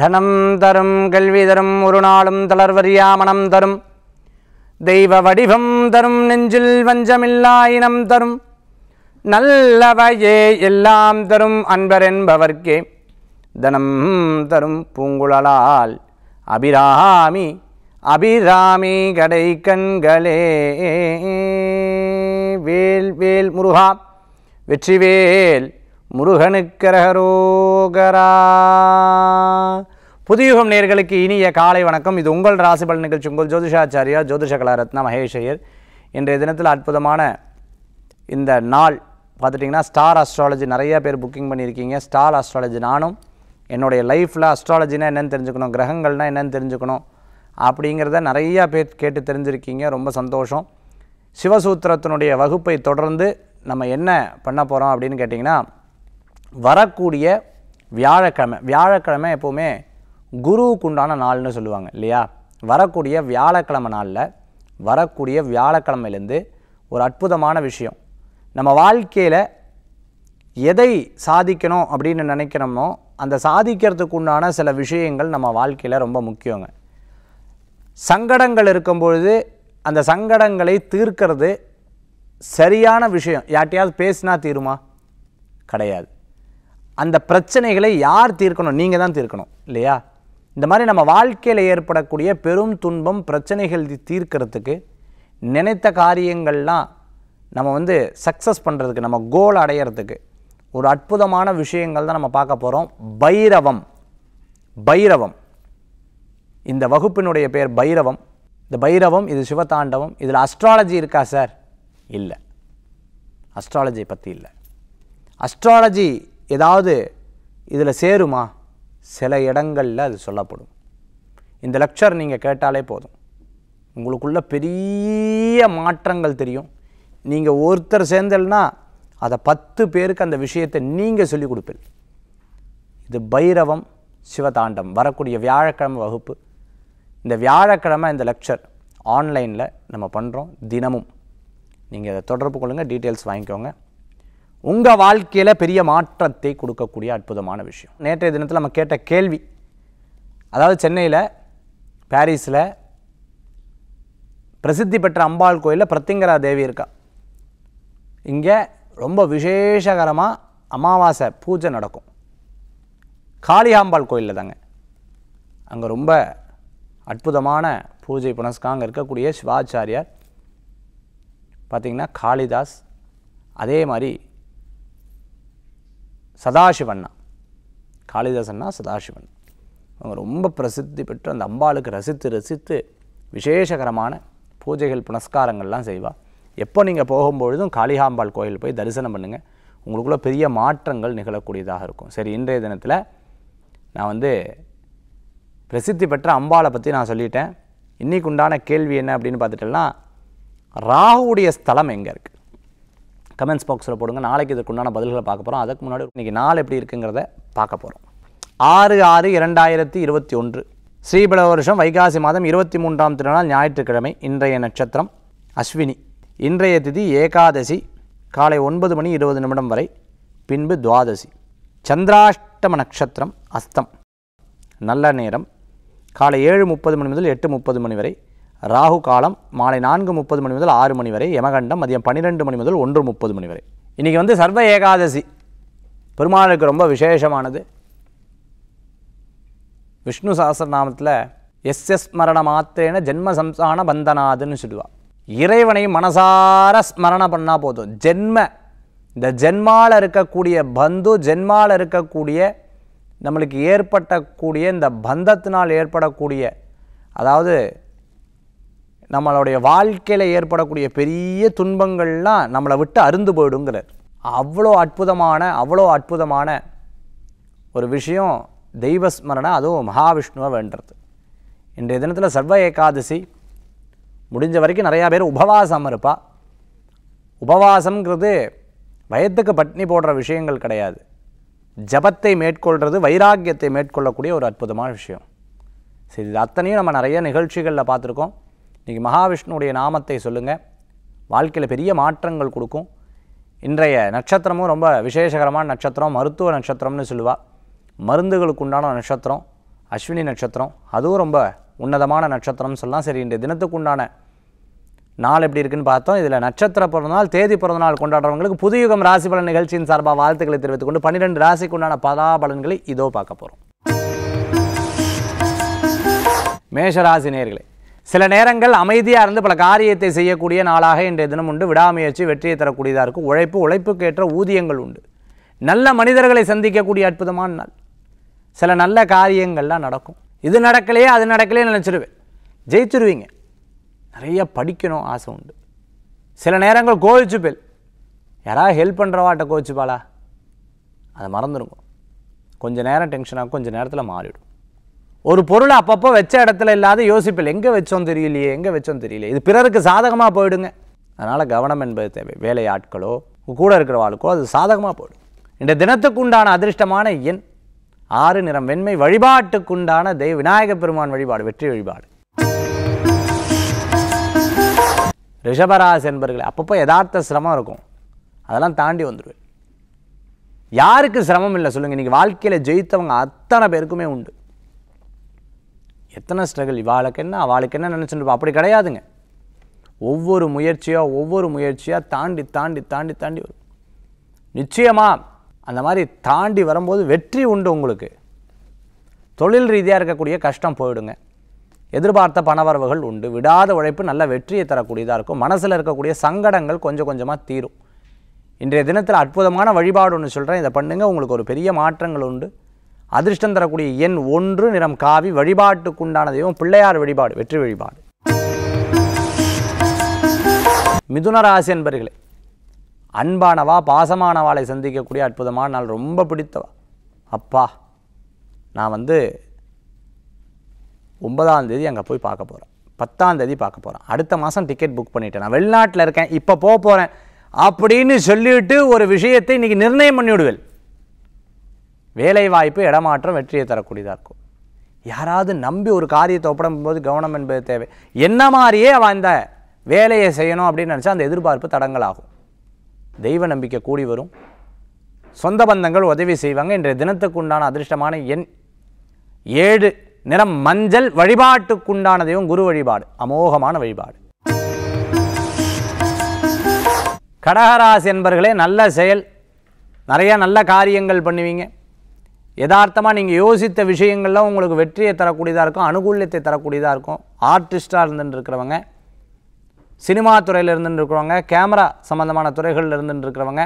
தனம் தரும் கல்வி தரும் ஒரு நாளும் தளர்வரியா தரும் தெய்வ வடிவம் தரும் நெஞ்சில் வஞ்சமில்லா இனம் தரும் நல்லவையே எல்லாம் தரும் அன்பர் என்பவர்க்கே தனம் தரும் பூங்குழலால் அபிராமி அபிராமி கடை கண்களே வேல் வேல் முருகா வெற்றிவேல் முருகனுக்கரகரோகரா புதியுகம் நேர்களுக்கு இனிய காலை வணக்கம் இது உங்கள் பலன் நிகழ்ச்சி உங்கள் ஜோதிஷாச்சாரியா ஜோதிஷ ரத்னா மகேஷயர் இன்றைய தினத்தில் அற்புதமான இந்த நாள் பார்த்துட்டிங்கன்னா ஸ்டார் அஸ்ட்ராலஜி நிறையா பேர் புக்கிங் பண்ணியிருக்கீங்க ஸ்டார் அஸ்ட்ராலஜி நானும் என்னுடைய லைஃப்பில் அஸ்ட்ராலஜினா என்னென்னு தெரிஞ்சுக்கணும் கிரகங்கள்னால் என்னென்னு தெரிஞ்சுக்கணும் அப்படிங்கிறத நிறையா பேர் கேட்டு தெரிஞ்சுருக்கீங்க ரொம்ப சந்தோஷம் சிவசூத்திரத்தினுடைய வகுப்பை தொடர்ந்து நம்ம என்ன பண்ண போகிறோம் அப்படின்னு கேட்டிங்கன்னா வரக்கூடிய வியாழக்கிழமை வியாழக்கிழமை எப்போவுமே குருவுக்கு உண்டான நாள்னு சொல்லுவாங்க இல்லையா வரக்கூடிய வியாழக்கிழமை நாளில் வரக்கூடிய வியாழக்கிழமையிலேருந்து ஒரு அற்புதமான விஷயம் நம்ம வாழ்க்கையில் எதை சாதிக்கணும் அப்படின்னு நினைக்கிறோமோ அந்த சாதிக்கிறதுக்கு உண்டான சில விஷயங்கள் நம்ம வாழ்க்கையில் ரொம்ப முக்கியங்க சங்கடங்கள் இருக்கும்பொழுது அந்த சங்கடங்களை தீர்க்கிறது சரியான விஷயம் யார்ட்டையாவது பேசினா தீருமா கிடையாது அந்த பிரச்சனைகளை யார் தீர்க்கணும் நீங்கள் தான் தீர்க்கணும் இல்லையா இந்த மாதிரி நம்ம வாழ்க்கையில் ஏற்படக்கூடிய பெரும் துன்பம் பிரச்சனைகள் தீர்க்கிறதுக்கு நினைத்த காரியங்கள்லாம் நம்ம வந்து சக்ஸஸ் பண்ணுறதுக்கு நம்ம கோல் அடையிறதுக்கு ஒரு அற்புதமான விஷயங்கள் தான் நம்ம பார்க்க போகிறோம் பைரவம் பைரவம் இந்த வகுப்பினுடைய பேர் பைரவம் இந்த பைரவம் இது சிவதாண்டவம் இதில் அஸ்ட்ராலஜி இருக்கா சார் இல்லை அஸ்ட்ராலஜி பற்றி இல்லை அஸ்ட்ராலஜி ஏதாவது இதில் சேருமா சில இடங்களில் அது சொல்லப்படும் இந்த லெக்சர் நீங்கள் கேட்டாலே போதும் உங்களுக்குள்ள பெரிய மாற்றங்கள் தெரியும் நீங்கள் ஒருத்தர் சேர்ந்தல்னா அதை பத்து பேருக்கு அந்த விஷயத்தை நீங்கள் சொல்லிக் கொடுப்பீங்க இது பைரவம் சிவதாண்டம் வரக்கூடிய வியாழக்கிழமை வகுப்பு இந்த வியாழக்கிழமை இந்த லெக்சர் ஆன்லைனில் நம்ம பண்ணுறோம் தினமும் நீங்கள் அதை தொடர்பு கொள்ளுங்கள் டீட்டெயில்ஸ் வாங்கிக்கோங்க உங்கள் வாழ்க்கையில் பெரிய மாற்றத்தை கொடுக்கக்கூடிய அற்புதமான விஷயம் நேற்றைய தினத்தில் நம்ம கேட்ட கேள்வி அதாவது சென்னையில் பாரிஸில் பிரசித்தி பெற்ற அம்பாள் கோயிலில் பிரத்திங்கரா தேவி இருக்கா இங்கே ரொம்ப விசேஷகரமாக அமாவாசை பூஜை நடக்கும் காளியாம்பாள் கோயிலில் தாங்க அங்கே ரொம்ப அற்புதமான பூஜை புனஸ்காங்க இருக்கக்கூடிய சிவாச்சாரியார் பார்த்திங்கன்னா காளிதாஸ் அதே மாதிரி சதாசிவண்ணா காளிதாசன்னா சதாசிவன் அவங்க ரொம்ப பிரசித்தி பெற்று அந்த அம்பாளுக்கு ரசித்து ரசித்து விசேஷகரமான பூஜைகள் புனஸ்காரங்கள்லாம் செய்வாள் எப்போ நீங்கள் போகும்பொழுதும் காளிகாம்பாள் கோயில் போய் தரிசனம் பண்ணுங்கள் உங்களுக்குள்ளே பெரிய மாற்றங்கள் நிகழக்கூடியதாக இருக்கும் சரி இன்றைய தினத்தில் நான் வந்து பிரசித்தி பெற்ற அம்பாளை பற்றி நான் சொல்லிட்டேன் இன்றைக்கு உண்டான கேள்வி என்ன அப்படின்னு பார்த்துட்டோம்னா ராகுடைய ஸ்தலம் எங்கே இருக்குது கமெண்ட்ஸ் பாக்ஸில் போடுங்க நாளைக்கு இதுக்கு உண்டான பதில்களை பார்க்க போகிறோம் அதுக்கு முன்னாடி இன்றைக்கி நாள் எப்படி இருக்குங்கிறத பார்க்க போகிறோம் ஆறு ஆறு இரண்டாயிரத்தி இருபத்தி ஒன்று ஸ்ரீபல வருஷம் வைகாசி மாதம் இருபத்தி மூன்றாம் திருநாள் ஞாயிற்றுக்கிழமை இன்றைய நட்சத்திரம் அஸ்வினி இன்றைய திதி ஏகாதசி காலை ஒன்பது மணி இருபது நிமிடம் வரை பின்பு துவாதசி சந்திராஷ்டம நட்சத்திரம் அஸ்தம் நல்ல நேரம் காலை ஏழு முப்பது மணி முதல் எட்டு முப்பது மணி வரை ராகு காலம் மாலை நான்கு முப்பது மணி முதல் ஆறு மணி வரை யமகண்டம் மதியம் பன்னிரெண்டு மணி முதல் ஒன்று முப்பது மணி வரை இன்றைக்கி வந்து சர்வ ஏகாதசி பெருமாளுக்கு ரொம்ப விசேஷமானது விஷ்ணு சாஸ்திரநாமத்தில் எஸ் எஸ் ஸ்மரண மாத்திரேன ஜென்ம சம்சான பந்தனாதுன்னு சொல்லுவாள் இறைவனை மனசார ஸ்மரணம் பண்ணால் போதும் ஜென்ம இந்த ஜென்மாவில் இருக்கக்கூடிய பந்து ஜென்மாவில் இருக்கக்கூடிய நம்மளுக்கு ஏற்பட்டக்கூடிய இந்த பந்தத்தினால் ஏற்படக்கூடிய அதாவது நம்மளுடைய வாழ்க்கையில் ஏற்படக்கூடிய பெரிய துன்பங்கள்லாம் நம்மளை விட்டு அருந்து போயிடுங்கிறார் அவ்வளோ அற்புதமான அவ்வளோ அற்புதமான ஒரு விஷயம் தெய்வஸ்மரணை அதுவும் மகாவிஷ்ணுவை வேண்டது இன்றைய தினத்தில் சர்வ ஏகாதசி முடிஞ்ச வரைக்கும் நிறையா பேர் உபவாசம் இருப்பா உபவாசங்கிறது வயத்துக்கு பட்னி போடுற விஷயங்கள் கிடையாது ஜபத்தை மேற்கொள்கிறது வைராக்கியத்தை மேற்கொள்ளக்கூடிய ஒரு அற்புதமான விஷயம் சரி இது அத்தனையும் நம்ம நிறைய நிகழ்ச்சிகளில் பார்த்துருக்கோம் இன்றைக்கி மகாவிஷ்ணுடைய நாமத்தை சொல்லுங்கள் வாழ்க்கையில் பெரிய மாற்றங்கள் கொடுக்கும் இன்றைய நட்சத்திரமும் ரொம்ப விசேஷகரமான நட்சத்திரம் மருத்துவ நட்சத்திரம்னு சொல்லுவாள் மருந்துகளுக்கு உண்டான நட்சத்திரம் அஸ்வினி நட்சத்திரம் அதுவும் ரொம்ப உன்னதமான நட்சத்திரம்னு சொல்லலாம் சரி இன்றைய தினத்துக்கு உண்டான நாள் எப்படி இருக்குன்னு பார்த்தோம் இதில் நட்சத்திர பிறந்தநாள் தேதி பிறந்தநாள் கொண்டாடுறவங்களுக்கு புதுயுகம் ராசி பலன் நிகழ்ச்சியின் சார்பாக வாழ்த்துக்களை தெரிவித்துக் கொண்டு பன்னிரெண்டு ராசிக்கு உண்டான பலாபலன்களை இதோ பார்க்க போகிறோம் மேஷராசி நேர்களே சில நேரங்கள் அமைதியாக இருந்து பல காரியத்தை செய்யக்கூடிய நாளாக இன்றைய தினம் உண்டு விடாமுயற்சி வெற்றியை தரக்கூடியதாக இருக்கும் உழைப்பு உழைப்புக்கேற்ற ஊதியங்கள் உண்டு நல்ல மனிதர்களை சந்திக்கக்கூடிய அற்புதமான நாள் சில நல்ல காரியங்கள்லாம் நடக்கும் இது நடக்கலையே அது நடக்கலையே நினச்சிருவேன் ஜெயிச்சிருவீங்க நிறைய படிக்கணும் ஆசை உண்டு சில நேரங்கள் கோவிச்சுப்பேல் யாராவது ஹெல்ப் பண்ணுறவாட்ட கோவிச்சுப்பாளா அதை மறந்துடுங்க கொஞ்சம் நேரம் டென்ஷனாக கொஞ்சம் நேரத்தில் மாறிவிடும் ஒரு பொருளை அப்பப்போ வச்ச இடத்துல இல்லாத யோசிப்பில் எங்கே வச்சோம் தெரியலையே எங்கே வச்சோம் தெரியலையே இது பிறருக்கு சாதகமாக போயிடுங்க அதனால் கவனம் என்பது தேவை வேலை ஆட்களோ கூட இருக்கிற வாழ்க்கோ அது சாதகமாக போயிடும் இந்த தினத்துக்கு உண்டான அதிர்ஷ்டமான எண் ஆறு நிறம் வெண்மை வழிபாட்டுக்குண்டான தெய்வ விநாயகப் பெருமான் வழிபாடு வெற்றி வழிபாடு ரிஷபராசி என்பர்கள் அப்பப்போ யதார்த்த சிரமம் இருக்கும் அதெல்லாம் தாண்டி வந்துடுவேன் யாருக்கு சிரமம் இல்லை சொல்லுங்கள் இன்றைக்கி வாழ்க்கையில் ஜெயித்தவங்க அத்தனை பேருக்குமே உண்டு எத்தனை ஸ்ட்ரகிள் இவாளுக்கு என்ன அவளுக்கு என்ன நினச்சிட்டு அப்படி கிடையாதுங்க ஒவ்வொரு முயற்சியாக ஒவ்வொரு முயற்சியாக தாண்டி தாண்டி தாண்டி தாண்டி வரும் நிச்சயமாக அந்த மாதிரி தாண்டி வரும்போது வெற்றி உண்டு உங்களுக்கு தொழில் ரீதியாக இருக்கக்கூடிய கஷ்டம் போயிடுங்க எதிர்பார்த்த பணவரவுகள் உண்டு விடாத உழைப்பு நல்ல வெற்றியை தரக்கூடியதாக இருக்கும் மனசில் இருக்கக்கூடிய சங்கடங்கள் கொஞ்சம் கொஞ்சமாக தீரும் இன்றைய தினத்தில் அற்புதமான வழிபாடு ஒன்று சொல்கிறேன் இதை பண்ணுங்கள் உங்களுக்கு ஒரு பெரிய மாற்றங்கள் உண்டு அதிர்ஷ்டம் தரக்கூடிய எண் ஒன்று நிறம் காவி உண்டான தெய்வம் பிள்ளையார் வழிபாடு வெற்றி வழிபாடு மிதுன ராசி என்பர்களே அன்பானவா பாசமானவாளை சந்திக்கக்கூடிய அற்புதமான நாள் ரொம்ப பிடித்தவா அப்பா நான் வந்து ஒன்பதாம் தேதி அங்கே போய் பார்க்க போகிறேன் பத்தாம் தேதி பார்க்க போகிறேன் அடுத்த மாதம் டிக்கெட் புக் பண்ணிவிட்டேன் நான் வெளிநாட்டில் இருக்கேன் இப்போ போக போகிறேன் அப்படின்னு சொல்லிவிட்டு ஒரு விஷயத்தை இன்றைக்கி நிர்ணயம் பண்ணிவிடுவேன் வேலைவாய்ப்பு இடமாற்றம் வெற்றியை தரக்கூடியதாக இருக்கும் யாராவது நம்பி ஒரு காரியத்தை ஒப்படைக்கும் போது கவனம் என்பது தேவை என்ன மாதிரியே அவன் இந்த வேலையை செய்யணும் அப்படின்னு நினச்சா அந்த எதிர்பார்ப்பு தடங்களாகும் தெய்வ நம்பிக்கை கூடி வரும் சொந்த பந்தங்கள் உதவி செய்வாங்க இன்றைய தினத்துக்கு உண்டான அதிர்ஷ்டமான எண் ஏழு நிறம் மஞ்சள் வழிபாட்டுக்குண்டான தெய்வம் குரு வழிபாடு அமோகமான வழிபாடு கடகராசி என்பர்களே நல்ல செயல் நிறையா நல்ல காரியங்கள் பண்ணுவீங்க யதார்த்தமாக நீங்கள் யோசித்த விஷயங்கள்லாம் உங்களுக்கு வெற்றியை தரக்கூடியதாக இருக்கும் அனுகூல்யத்தை தரக்கூடியதாக இருக்கும் ஆர்டிஸ்ட்டாக இருந்துட்டு இருக்கிறவங்க சினிமா துறையில் இருந்துட்டு இருக்கிறவங்க கேமரா சம்மந்தமான துறைகளில் இருந்துட்டு இருக்கிறவங்க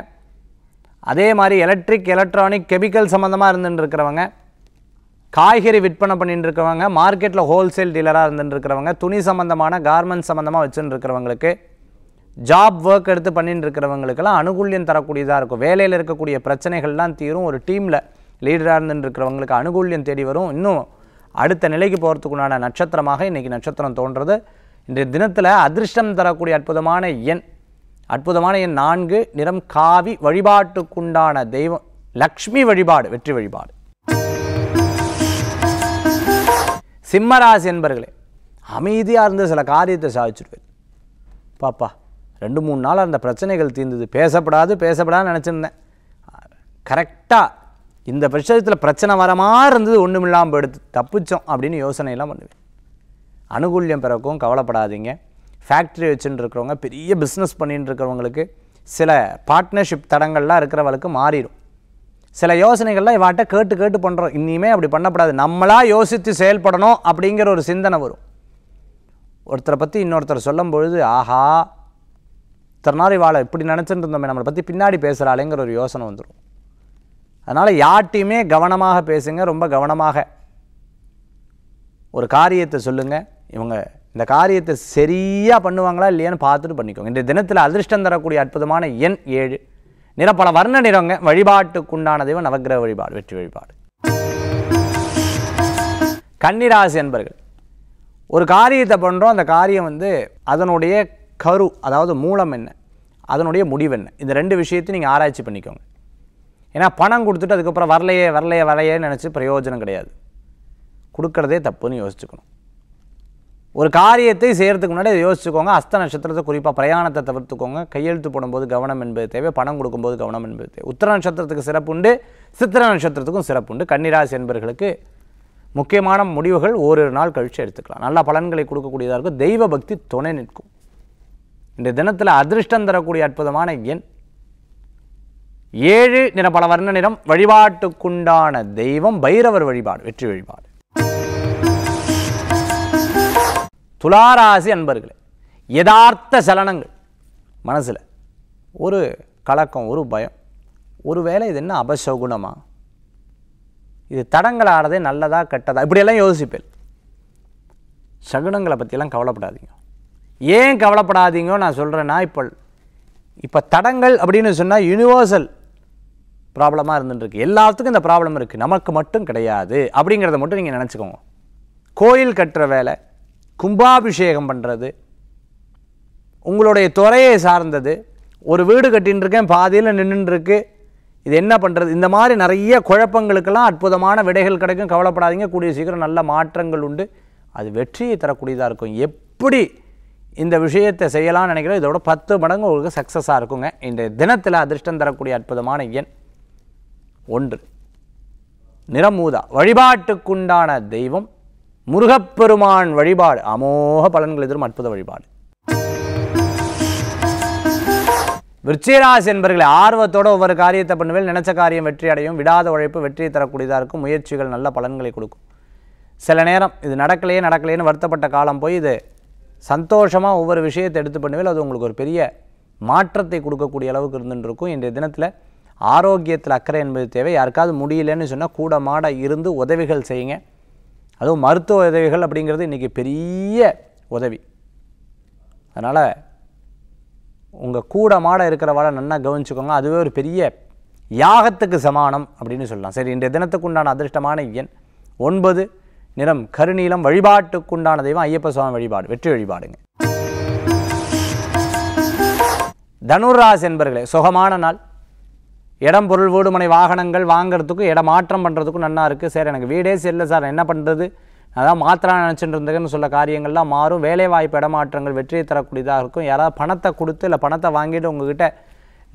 அதே மாதிரி எலக்ட்ரிக் எலக்ட்ரானிக் கெமிக்கல் சம்மந்தமாக இருந்துட்டு இருக்கிறவங்க காய்கறி விற்பனை பண்ணிட்டு இருக்கிறவங்க மார்க்கெட்டில் ஹோல்சேல் டீலராக இருந்துட்டு இருக்கிறவங்க துணி சம்மந்தமான கார்மெண்ட் சம்மந்தமாக வச்சுட்டு இருக்கிறவங்களுக்கு ஜாப் ஒர்க் எடுத்து பண்ணிட்டு இருக்கிறவங்களுக்கெல்லாம் அனுகூல்யம் தரக்கூடியதாக இருக்கும் வேலையில் இருக்கக்கூடிய பிரச்சனைகள்லாம் தீரும் ஒரு டீமில் லீடராக இருந்துருக்கிறவங்களுக்கு அனுகூல்யம் தேடி வரும் இன்னும் அடுத்த நிலைக்கு போகிறதுக்குண்டான நட்சத்திரமாக இன்றைக்கி நட்சத்திரம் தோன்றது இன்றைய தினத்தில் அதிர்ஷ்டம் தரக்கூடிய அற்புதமான எண் அற்புதமான எண் நான்கு நிறம் காவி வழிபாட்டுக்குண்டான தெய்வம் லக்ஷ்மி வழிபாடு வெற்றி வழிபாடு சிம்மராசி என்பர்களே அமைதியாக இருந்து சில காரியத்தை சாதிச்சுருவேன் பாப்பா ரெண்டு மூணு நாள் அந்த பிரச்சனைகள் தீர்ந்தது பேசப்படாது பேசப்படாது நினச்சிருந்தேன் கரெக்டாக இந்த பிரச்சனத்தில் பிரச்சனை வர மாதிரி இருந்தது ஒன்றும் இல்லாமல் எடுத்து தப்பிச்சோம் அப்படின்னு யோசனையெல்லாம் பண்ணுவேன் அனுகூல்யம் பிறக்கும் கவலைப்படாதீங்க ஃபேக்ட்ரி வச்சுட்டு இருக்கிறவங்க பெரிய பிஸ்னஸ் பண்ணிட்டு இருக்கிறவங்களுக்கு சில பார்ட்னர்ஷிப் தடங்கள்லாம் இருக்கிறவளுக்கு மாறிடும் சில யோசனைகள்லாம் இவாட்ட கேட்டு கேட்டு பண்ணுறோம் இனிமே அப்படி பண்ணப்படாது நம்மளாக யோசித்து செயல்படணும் அப்படிங்கிற ஒரு சிந்தனை வரும் ஒருத்தரை பற்றி இன்னொருத்தர் சொல்லும் பொழுது ஆஹா இத்தனை நாள் இவாளை இப்படி நினச்சிட்டு இருந்தோமே நம்மளை பற்றி பின்னாடி பேசுகிறாளேங்கிற ஒரு யோசனை வந்துடும் அதனால் யார்ட்டையுமே கவனமாக பேசுங்க ரொம்ப கவனமாக ஒரு காரியத்தை சொல்லுங்கள் இவங்க இந்த காரியத்தை சரியாக பண்ணுவாங்களா இல்லையான்னு பார்த்துட்டு பண்ணிக்கோங்க இந்த தினத்தில் அதிர்ஷ்டம் தரக்கூடிய அற்புதமான எண் ஏழு நிறப்பல வர்ண நிறங்க வழிபாட்டுக்குண்டான தெய்வம் நவகிரக வழிபாடு வெற்றி வழிபாடு கன்னிராசி என்பர்கள் ஒரு காரியத்தை பண்ணுறோம் அந்த காரியம் வந்து அதனுடைய கரு அதாவது மூலம் என்ன அதனுடைய முடிவு என்ன இந்த ரெண்டு விஷயத்தையும் நீங்கள் ஆராய்ச்சி பண்ணிக்கோங்க ஏன்னா பணம் கொடுத்துட்டு அதுக்கப்புறம் வரலையே வரலையே வரலையேன்னு நினச்சி பிரயோஜனம் கிடையாது கொடுக்கறதே தப்புன்னு யோசிச்சுக்கணும் ஒரு காரியத்தை செய்கிறதுக்கு முன்னாடி யோசிச்சுக்கோங்க அஸ்த நட்சத்திரத்தை குறிப்பாக பிரயாணத்தை தவிர்த்துக்கோங்க கையெழுத்து போடும்போது கவனம் என்பது தேவை பணம் கொடுக்கும்போது கவனம் என்பது தேவை உத்தர நட்சத்திரத்துக்கு சிறப்பு உண்டு சித்திர நட்சத்திரத்துக்கும் சிறப்பு உண்டு கன்னிராசி என்பர்களுக்கு முக்கியமான முடிவுகள் ஓரிரு நாள் கழித்து எடுத்துக்கலாம் நல்ல பலன்களை கொடுக்கக்கூடியதாக இருக்கும் தெய்வ பக்தி துணை நிற்கும் இந்த தினத்தில் அதிர்ஷ்டம் தரக்கூடிய அற்புதமான எண் ஏழு நிற பல வர்ண நிறம் வழிபாட்டுக்குண்டான தெய்வம் பைரவர் வழிபாடு வெற்றி வழிபாடு துளாராசி அன்பர்களே யதார்த்த சலனங்கள் மனசில் ஒரு கலக்கம் ஒரு பயம் ஒரு வேளை இது என்ன அபசகுணமா இது தடங்கள் நல்லதா கெட்டதா இப்படியெல்லாம் யோசிப்பேன் சகுனங்களை பற்றியெல்லாம் கவலைப்படாதீங்க ஏன் கவலைப்படாதீங்கன்னு நான் சொல்கிறேன்னா இப்போ இப்போ தடங்கள் அப்படின்னு சொன்னால் யூனிவர்சல் ப்ராப்ளமாக இருந்துட்டுருக்கு எல்லாத்துக்கும் இந்த ப்ராப்ளம் இருக்குது நமக்கு மட்டும் கிடையாது அப்படிங்கிறத மட்டும் நீங்கள் நினச்சிக்கோங்க கோயில் கட்டுற வேலை கும்பாபிஷேகம் பண்ணுறது உங்களுடைய துறையை சார்ந்தது ஒரு வீடு கட்டின்னு பாதியில் நின்றுருக்கு இது என்ன பண்ணுறது இந்த மாதிரி நிறைய குழப்பங்களுக்கெல்லாம் அற்புதமான விடைகள் கிடைக்கும் கவலைப்படாதீங்க கூடிய சீக்கிரம் நல்ல மாற்றங்கள் உண்டு அது வெற்றியை தரக்கூடியதாக இருக்கும் எப்படி இந்த விஷயத்தை செய்யலாம்னு நினைக்கிறோம் இதோட பத்து மடங்கு உங்களுக்கு சக்ஸஸாக இருக்குங்க இன்றைய தினத்தில் அதிர்ஷ்டம் தரக்கூடிய அற்புதமான எண் ஒன்று நிறமூதா வழிபாட்டுக்குண்டான தெய்வம் முருகப்பெருமான் வழிபாடு அமோக பலன்கள் எதிரும் அற்புத வழிபாடு விருச்சிகராசி என்பர்களை ஆர்வத்தோடு ஒவ்வொரு காரியத்தை பண்ணுவேன் நினைச்ச காரியம் வெற்றி அடையும் விடாத உழைப்பு வெற்றியை தரக்கூடியதாக இருக்கும் முயற்சிகள் நல்ல பலன்களை கொடுக்கும் சில நேரம் இது நடக்கலையே நடக்கலையேன்னு வருத்தப்பட்ட காலம் போய் இது சந்தோஷமாக ஒவ்வொரு விஷயத்தை எடுத்து பண்ணுவேன் அது உங்களுக்கு ஒரு பெரிய மாற்றத்தை கொடுக்கக்கூடிய அளவுக்கு இருந்துருக்கும் இன்றைய தினத்தில் ஆரோக்கியத்தில் அக்கறை என்பது தேவை யாருக்காவது முடியலன்னு சொன்னால் கூட மாட இருந்து உதவிகள் செய்யுங்க அதுவும் மருத்துவ உதவிகள் அப்படிங்கிறது இன்றைக்கி பெரிய உதவி அதனால் உங்கள் கூட மாட இருக்கிறவாட நல்லா கவனிச்சுக்கோங்க அதுவே ஒரு பெரிய யாகத்துக்கு சமானம் அப்படின்னு சொல்லலாம் சரி இன்றைய தினத்துக்கு உண்டான அதிர்ஷ்டமான எண் ஒன்பது நிறம் கருநீளம் வழிபாட்டுக்குண்டான தெய்வம் ஐயப்ப சுவாமி வழிபாடு வெற்றி வழிபாடுங்க தனுராஸ் என்பர்களே சுகமான நாள் இடம் பொருள் வீடுமனை வாகனங்கள் வாங்குறதுக்கும் இடம் மாற்றம் பண்ணுறதுக்கும் நல்லா இருக்குது சார் எனக்கு வீடே சரியில்லை சார் என்ன பண்ணுறது அதான் மாத்திரம் நினச்சிட்டு இருந்தேன்னு சொல்ல காரியங்கள்லாம் மாறும் வேலைவாய்ப்பு இடமாற்றங்கள் வெற்றியை தரக்கூடியதாக இருக்கும் யாராவது பணத்தை கொடுத்து இல்லை பணத்தை வாங்கிட்டு உங்ககிட்ட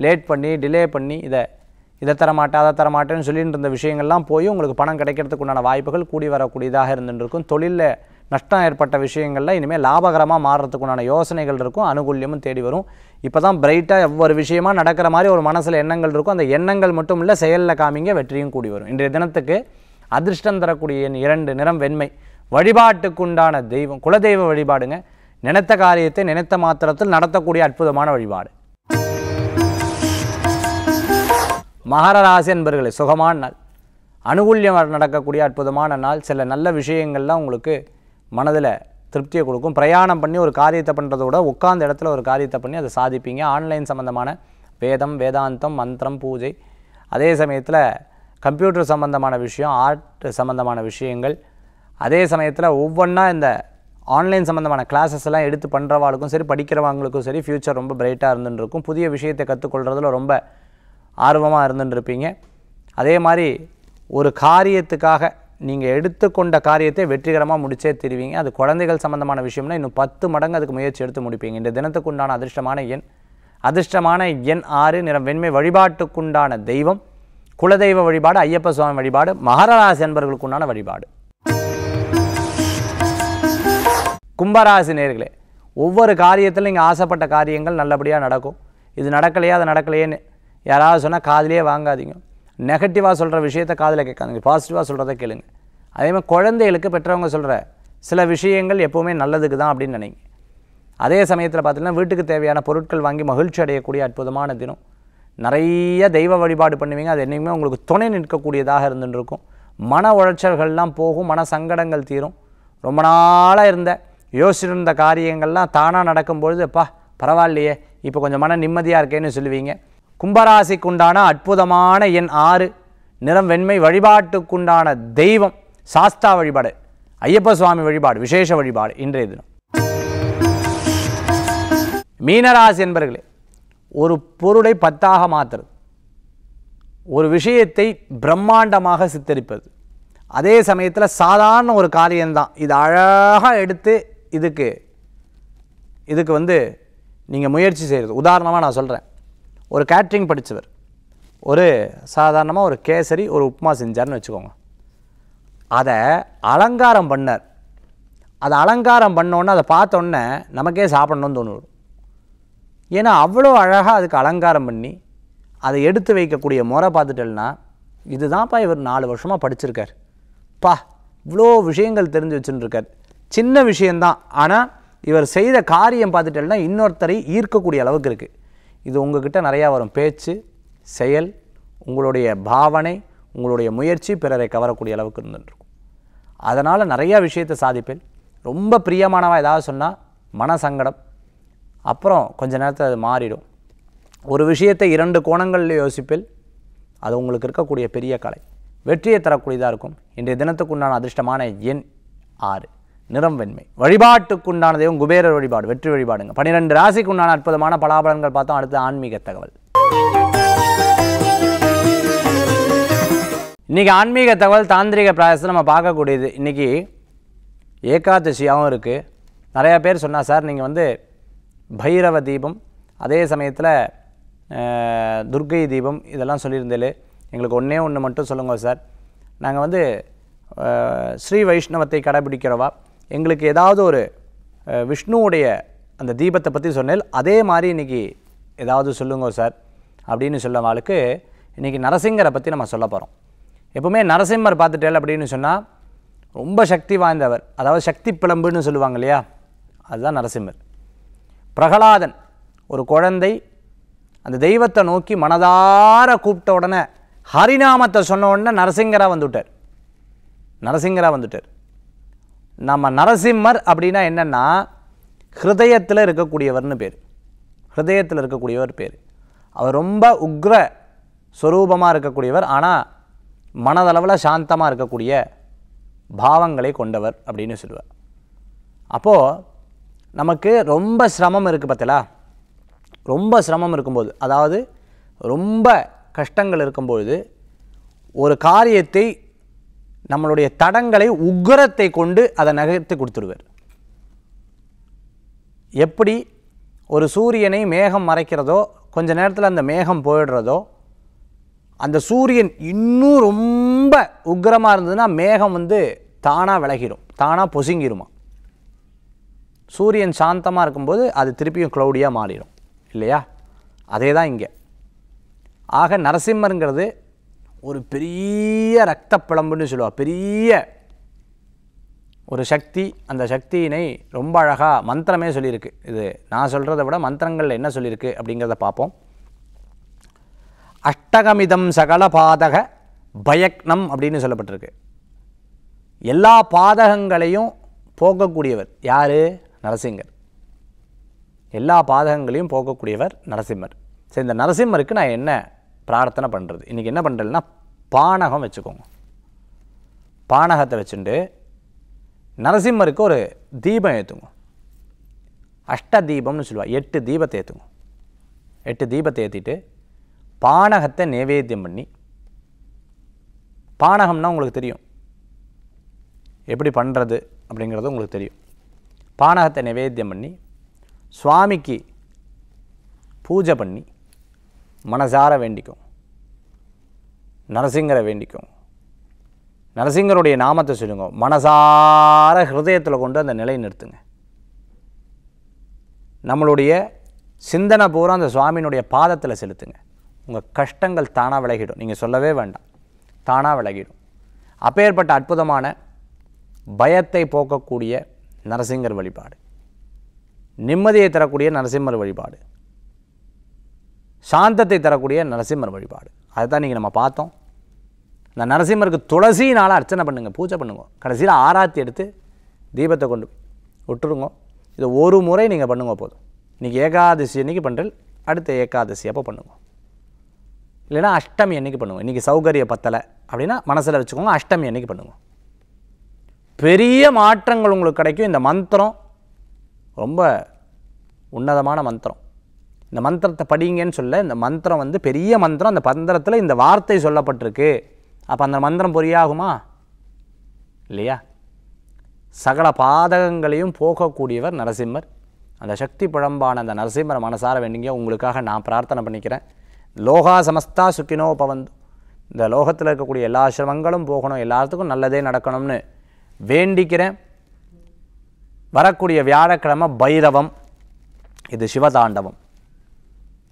லேட் பண்ணி டிலே பண்ணி இதை இதை தரமாட்டேன் அதை தரமாட்டேன்னு சொல்லிட்டு இருந்த விஷயங்கள்லாம் போய் உங்களுக்கு பணம் கிடைக்கிறதுக்கு உண்டான வாய்ப்புகள் கூடி வரக்கூடியதாக இருந்துருக்கும் தொழிலில் நஷ்டம் ஏற்பட்ட விஷயங்களில் இனிமேல் லாபகரமாக மாறுறதுக்குண்டான யோசனைகள் இருக்கும் அனுகூல்யமும் தேடி வரும் இப்போ தான் பிரைட்டாக ஒவ்வொரு விஷயமா நடக்கிற மாதிரி ஒரு மனசில் எண்ணங்கள் இருக்கும் அந்த எண்ணங்கள் மட்டும் இல்லை செயலில் காமிங்க வெற்றியும் கூடி வரும் இன்றைய தினத்துக்கு அதிர்ஷ்டம் தரக்கூடிய இரண்டு நிறம் வெண்மை வழிபாட்டுக்குண்டான தெய்வம் குலதெய்வ வழிபாடுங்க நினைத்த காரியத்தை நினைத்த மாத்திரத்தில் நடத்தக்கூடிய அற்புதமான வழிபாடு மகர ராசி என்பர்களே சுகமான நாள் அனுகூல்யம் நடக்கக்கூடிய அற்புதமான நாள் சில நல்ல விஷயங்கள்லாம் உங்களுக்கு மனதில் திருப்தியை கொடுக்கும் பிரயாணம் பண்ணி ஒரு காரியத்தை பண்ணுறத விட உட்காந்த இடத்துல ஒரு காரியத்தை பண்ணி அதை சாதிப்பீங்க ஆன்லைன் சம்மந்தமான வேதம் வேதாந்தம் மந்திரம் பூஜை அதே சமயத்தில் கம்ப்யூட்டர் சம்மந்தமான விஷயம் ஆர்ட் சம்மந்தமான விஷயங்கள் அதே சமயத்தில் ஒவ்வொன்றா இந்த ஆன்லைன் சம்மந்தமான கிளாஸஸ் எல்லாம் எடுத்து பண்ணுறவாளுக்கும் சரி படிக்கிறவங்களுக்கும் சரி ஃப்யூச்சர் ரொம்ப பிரைட்டாக இருந்துருக்கும் புதிய விஷயத்தை கற்றுக்கொள்கிறதுல ரொம்ப ஆர்வமாக இருந்துருப்பீங்க அதே மாதிரி ஒரு காரியத்துக்காக நீங்கள் எடுத்துக்கொண்ட காரியத்தை வெற்றிகரமாக முடிச்சே தெரிவிங்க அது குழந்தைகள் சம்மந்தமான விஷயம்னா இன்னும் பத்து மடங்கு அதுக்கு முயற்சி எடுத்து முடிப்பீங்க இந்த தினத்துக்கு உண்டான அதிர்ஷ்டமான எண் அதிர்ஷ்டமான எண் ஆறு நிறம் வெண்மை வழிபாட்டுக்குண்டான தெய்வம் குலதெய்வ வழிபாடு ஐயப்ப சுவாமி வழிபாடு மகரராசி என்பவர்களுக்குண்டான வழிபாடு கும்பராசி நேர்களே ஒவ்வொரு காரியத்தில் நீங்கள் ஆசைப்பட்ட காரியங்கள் நல்லபடியாக நடக்கும் இது நடக்கலையா அது நடக்கலையேன்னு யாராவது சொன்னால் காதிலே வாங்காதீங்க நெகட்டிவாக சொல்கிற விஷயத்தை காதில் கேட்காதுங்க பாசிட்டிவாக சொல்கிறத கேளுங்க அதே மாதிரி குழந்தைகளுக்கு பெற்றவங்க சொல்கிற சில விஷயங்கள் எப்போவுமே நல்லதுக்கு தான் அப்படின்னு நினைங்க அதே சமயத்தில் பார்த்திங்கன்னா வீட்டுக்கு தேவையான பொருட்கள் வாங்கி மகிழ்ச்சி அடையக்கூடிய அற்புதமான தினம் நிறைய தெய்வ வழிபாடு பண்ணுவீங்க அது என்றைக்குமே உங்களுக்கு துணை நிற்கக்கூடியதாக இருந்துருக்கும் மன உழைச்சல்கள்லாம் போகும் மன சங்கடங்கள் தீரும் ரொம்ப நாளாக இருந்த யோசிச்சிருந்த காரியங்கள்லாம் தானாக நடக்கும்பொழுது எப்பா பரவாயில்லையே இப்போ கொஞ்சம் மன நிம்மதியாக இருக்கேன்னு சொல்லுவீங்க கும்பராசிக்குண்டான அற்புதமான எண் ஆறு நிறம் வெண்மை வழிபாட்டுக்குண்டான தெய்வம் சாஸ்தா வழிபாடு ஐயப்ப சுவாமி வழிபாடு விசேஷ வழிபாடு இன்றைய தினம் மீனராசி என்பர்களே ஒரு பொருளை பத்தாக மாற்றுறது ஒரு விஷயத்தை பிரம்மாண்டமாக சித்தரிப்பது அதே சமயத்தில் சாதாரண ஒரு காரியம்தான் இது அழகாக எடுத்து இதுக்கு இதுக்கு வந்து நீங்கள் முயற்சி செய்கிறது உதாரணமாக நான் சொல்கிறேன் ஒரு கேட்ரிங் படித்தவர் ஒரு சாதாரணமாக ஒரு கேசரி ஒரு உப்புமா செஞ்சார்னு வச்சுக்கோங்க அதை அலங்காரம் பண்ணார் அதை அலங்காரம் பண்ணோன்னே அதை பார்த்தோன்னே நமக்கே சாப்பிட்ணுன்னு தோணும் ஏன்னா அவ்வளோ அழகாக அதுக்கு அலங்காரம் பண்ணி அதை எடுத்து வைக்கக்கூடிய முறை பார்த்துட்டேன்னா இதுதான்ப்பா இவர் நாலு வருஷமாக படிச்சிருக்கார் பா இவ்வளோ விஷயங்கள் தெரிஞ்சு வச்சுருக்கார் சின்ன விஷயந்தான் ஆனால் இவர் செய்த காரியம் பார்த்துட்டேன்னா இன்னொருத்தரை ஈர்க்கக்கூடிய அளவுக்கு இருக்குது இது உங்ககிட்ட நிறையா வரும் பேச்சு செயல் உங்களுடைய பாவனை உங்களுடைய முயற்சி பிறரை கவரக்கூடிய அளவுக்கு இருந்துருக்கும் அதனால் நிறையா விஷயத்தை சாதிப்பேன் ரொம்ப பிரியமானவா ஏதாவது சொன்னால் மன சங்கடம் அப்புறம் கொஞ்ச நேரத்தில் அது மாறிடும் ஒரு விஷயத்தை இரண்டு கோணங்களில் யோசிப்பில் அது உங்களுக்கு இருக்கக்கூடிய பெரிய கலை வெற்றியை தரக்கூடியதாக இருக்கும் இன்றைய தினத்துக்கு உண்டான அதிர்ஷ்டமான எண் ஆறு நிறம் வெண்மை வழிபாட்டுக்குண்டான தெய்வம் குபேரர் வழிபாடு வெற்றி வழிபாடுங்க பன்னிரெண்டு ராசிக்கு உண்டான அற்புதமான பலாபலன்கள் பார்த்தோம் அடுத்து ஆன்மீக தகவல் இன்றைக்கி ஆன்மீக தகவல் தாந்திரிக பிராயசத்தை நம்ம பார்க்கக்கூடியது இன்றைக்கி ஏகாதசியாகவும் இருக்குது நிறையா பேர் சொன்னால் சார் நீங்கள் வந்து பைரவ தீபம் அதே சமயத்தில் துர்கை தீபம் இதெல்லாம் சொல்லியிருந்தாலே எங்களுக்கு ஒன்றே ஒன்று மட்டும் சொல்லுங்கள் சார் நாங்கள் வந்து ஸ்ரீ வைஷ்ணவத்தை கடைபிடிக்கிறவா எங்களுக்கு ஏதாவது ஒரு விஷ்ணுவுடைய அந்த தீபத்தை பற்றி சொன்னேன் அதே மாதிரி இன்றைக்கி ஏதாவது சொல்லுங்க சார் அப்படின்னு சொல்லும் ஆளுக்கு இன்றைக்கி நரசிங்கரை பற்றி நம்ம சொல்ல போகிறோம் எப்போவுமே நரசிம்மர் பார்த்துட்டேல் அப்படின்னு சொன்னால் ரொம்ப சக்தி வாய்ந்தவர் அதாவது சக்தி பிளம்புன்னு சொல்லுவாங்க இல்லையா அதுதான் நரசிம்மர் பிரகலாதன் ஒரு குழந்தை அந்த தெய்வத்தை நோக்கி மனதார கூப்பிட்ட உடனே ஹரிநாமத்தை சொன்ன உடனே நரசிங்கராக வந்துவிட்டார் நரசிங்கராக வந்துட்டார் நம்ம நரசிம்மர் அப்படின்னா என்னென்னா ஹிருதயத்தில் இருக்கக்கூடியவர்னு பேர் ஹிருதயத்தில் இருக்கக்கூடியவர் பேர் அவர் ரொம்ப உக்ர ஸ்வரூபமாக இருக்கக்கூடியவர் ஆனால் மனதளவில் சாந்தமாக இருக்கக்கூடிய பாவங்களை கொண்டவர் அப்படின்னு சொல்லுவார் அப்போது நமக்கு ரொம்ப சிரமம் இருக்குது பார்த்தலா ரொம்ப சிரமம் இருக்கும்போது அதாவது ரொம்ப கஷ்டங்கள் இருக்கும்பொழுது ஒரு காரியத்தை நம்மளுடைய தடங்களை உக்ரத்தை கொண்டு அதை நகர்த்து கொடுத்துடுவார் எப்படி ஒரு சூரியனை மேகம் மறைக்கிறதோ கொஞ்ச நேரத்தில் அந்த மேகம் போயிடுறதோ அந்த சூரியன் இன்னும் ரொம்ப உக்ரமாக இருந்ததுன்னா மேகம் வந்து தானாக விலகிடும் தானாக பொசுங்கிடுமா சூரியன் சாந்தமாக இருக்கும்போது அது திருப்பியும் க்ளௌடியாக மாறிடும் இல்லையா அதே தான் இங்கே ஆக நரசிம்மருங்கிறது ஒரு பெரிய ரத்த பிளம்புன்னு சொல்லுவாள் பெரிய ஒரு சக்தி அந்த சக்தியினை ரொம்ப அழகாக மந்திரமே சொல்லியிருக்கு இது நான் சொல்கிறத விட மந்திரங்களில் என்ன சொல்லியிருக்கு அப்படிங்கிறத பார்ப்போம் அஷ்டகமிதம் சகல பாதக பயக்னம் அப்படின்னு சொல்லப்பட்டிருக்கு எல்லா பாதகங்களையும் போக்கக்கூடியவர் யார் நரசிங்கர் எல்லா பாதகங்களையும் போக்கக்கூடியவர் நரசிம்மர் சரி இந்த நரசிம்மருக்கு நான் என்ன பிரார்த்தனை பண்ணுறது இன்றைக்கி என்ன பண்ணுறதுனா பானகம் வச்சுக்கோங்க பானகத்தை வச்சுட்டு நரசிம்மருக்கு ஒரு தீபம் ஏற்றுங்க அஷ்ட தீபம்னு சொல்லுவாள் எட்டு தீபத்தை ஏற்றுங்க எட்டு தீபத்தை ஏற்றிட்டு பானகத்தை நைவேத்தியம் பண்ணி பானகம்னா உங்களுக்கு தெரியும் எப்படி பண்ணுறது அப்படிங்கிறது உங்களுக்கு தெரியும் பானகத்தை நைவேத்தியம் பண்ணி சுவாமிக்கு பூஜை பண்ணி மனசார வேண்டிக்கும் நரசிங்கரை வேண்டிக்கும் நரசிங்கருடைய நாமத்தை சொல்லுங்க மனசார ஹிருதயத்தில் கொண்டு அந்த நிலை நிறுத்துங்க நம்மளுடைய சிந்தனை பூரா அந்த சுவாமியினுடைய பாதத்தில் செலுத்துங்க உங்கள் கஷ்டங்கள் தானாக விலகிடும் நீங்கள் சொல்லவே வேண்டாம் தானாக விலகிடும் அப்பேற்பட்ட அற்புதமான பயத்தை போக்கக்கூடிய நரசிங்கர் வழிபாடு நிம்மதியை தரக்கூடிய நரசிம்மர் வழிபாடு சாந்தத்தை தரக்கூடிய நரசிம்மர் வழிபாடு அதை தான் நீங்கள் நம்ம பார்த்தோம் இந்த நரசிம்மருக்கு துளசினால் அர்ச்சனை பண்ணுங்கள் பூஜை பண்ணுங்க கடைசியில் ஆராத்தி எடுத்து தீபத்தை கொண்டு விட்டுருங்க இது ஒரு முறை நீங்கள் பண்ணுங்க போதும் இன்றைக்கி ஏகாதசி அன்னைக்கு பண்ணுறது அடுத்த ஏகாதசி அப்போ பண்ணுங்க இல்லைனா அஷ்டமி அன்னைக்கு பண்ணுவோம் இன்றைக்கி சௌகரிய பத்தலை அப்படின்னா மனசில் வச்சுக்கோங்க அஷ்டமி அன்னைக்கு பண்ணுவோம் பெரிய மாற்றங்கள் உங்களுக்கு கிடைக்கும் இந்த மந்திரம் ரொம்ப உன்னதமான மந்திரம் இந்த மந்திரத்தை படிங்கன்னு சொல்ல இந்த மந்திரம் வந்து பெரிய மந்திரம் அந்த மந்திரத்தில் இந்த வார்த்தை சொல்லப்பட்டிருக்கு அப்போ அந்த மந்திரம் பொரியாகுமா இல்லையா சகல பாதகங்களையும் போகக்கூடியவர் நரசிம்மர் அந்த சக்தி புழம்பான அந்த நரசிம்மரை மனசார வேண்டிங்க உங்களுக்காக நான் பிரார்த்தனை பண்ணிக்கிறேன் லோகா சமஸ்தா சுக்கினோ வந்து இந்த லோகத்தில் இருக்கக்கூடிய எல்லா சிரமங்களும் போகணும் எல்லாத்துக்கும் நல்லதே நடக்கணும்னு வேண்டிக்கிறேன் வரக்கூடிய வியாழக்கிழமை பைரவம் இது சிவதாண்டவம்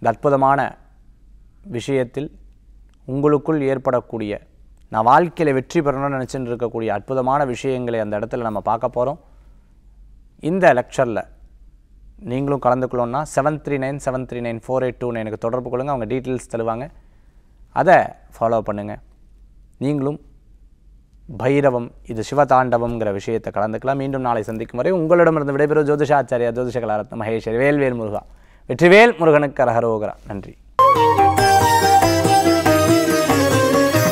இந்த அற்புதமான விஷயத்தில் உங்களுக்குள் ஏற்படக்கூடிய நான் வாழ்க்கையில் வெற்றி பெறணும்னு நினச்சிட்டு இருக்கக்கூடிய அற்புதமான விஷயங்களை அந்த இடத்துல நம்ம பார்க்க போகிறோம் இந்த லெக்சரில் நீங்களும் கலந்துக்கணுன்னா seven three nine seven three nine four eight two நைனுக்கு தொடர்பு கொள்ளுங்கள் அவங்க டீட்டெயில்ஸ் தருவாங்க அதை ஃபாலோ பண்ணுங்கள் நீங்களும் பைரவம் இது சிவதாண்டவம்ங்கிற விஷயத்தை கலந்துக்கலாம் மீண்டும் நாளை சந்திக்கும் வரை உங்களிடமிருந்து விடைபெறும் ஜோதிஷாச்சாரியா ஜோதிஷ கலாரத்ன மகேஸ்வரி வேல்வேல் முருகா வெற்றிவேல் முருகனுக்கு அரகரோகரா நன்றி